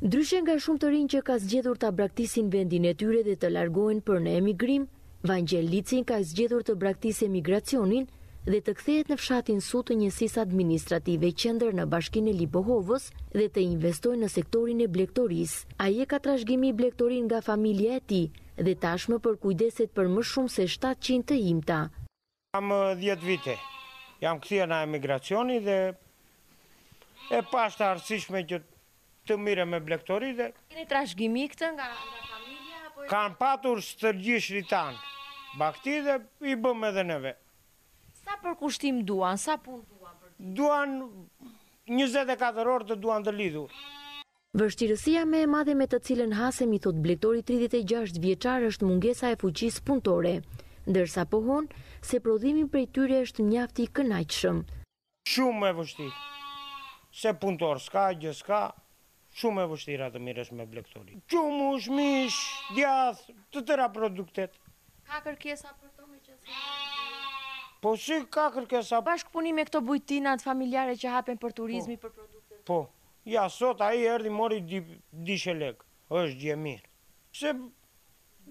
Ndryshe nga shumë të rinë që ka zgjedhur ta braktisin vendin e tyre dhe të largohen për në emigrim, Vangel Licin ka zgjedhur të braktisë emigracionin dhe të kthehet në fshatin Sut të njësisë administrative qendër në bashkinë e Lipohovës dhe të investojë në sektorin e blektoris. Ai e ka i blegtorin nga familja e tij dhe tashmë për kujdeset për më shumë se 700 të imta. Kam 10 vite. Jam kthyer në emigracioni dhe e pashtë arsishme që të mire me dhe... Keni trashgimi këtë nga familja? Kanë patur stërgjish rritan, bakti dhe i bëm edhe neve. Sa për kushtim duan, sa pun duan për ti? Duan 24 orë të duan të lidhur. Vështirësia me e madhe me të cilën hasem i thot blektori 36 vjeqar është mungesa e fuqis punëtore, dërsa pohon se prodhimin prej tyre është mjafti kënajqëshëm. Shumë me vështirë, se punëtor s'ka, gjë s'ka, shumë e vështira të mirësh me blektori. Qumush, mish, djath, të tëra produktet. Ka kërkesa për to që se... Po si ka kërkesa... Bashkë puni me këto bujtinat familjare që hapen për turizmi, po. për produktet? Po, ja, sot aji erdi mori di shelek, është mirë. Se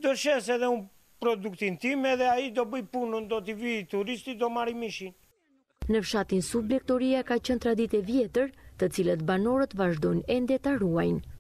dërshes edhe unë produktin tim edhe aji do bëj punën, do t'i vi turisti, do marri mishin në fshatin subjektoria ka qënë tradite vjetër të cilët banorët vazhdojnë ende të ruajnë.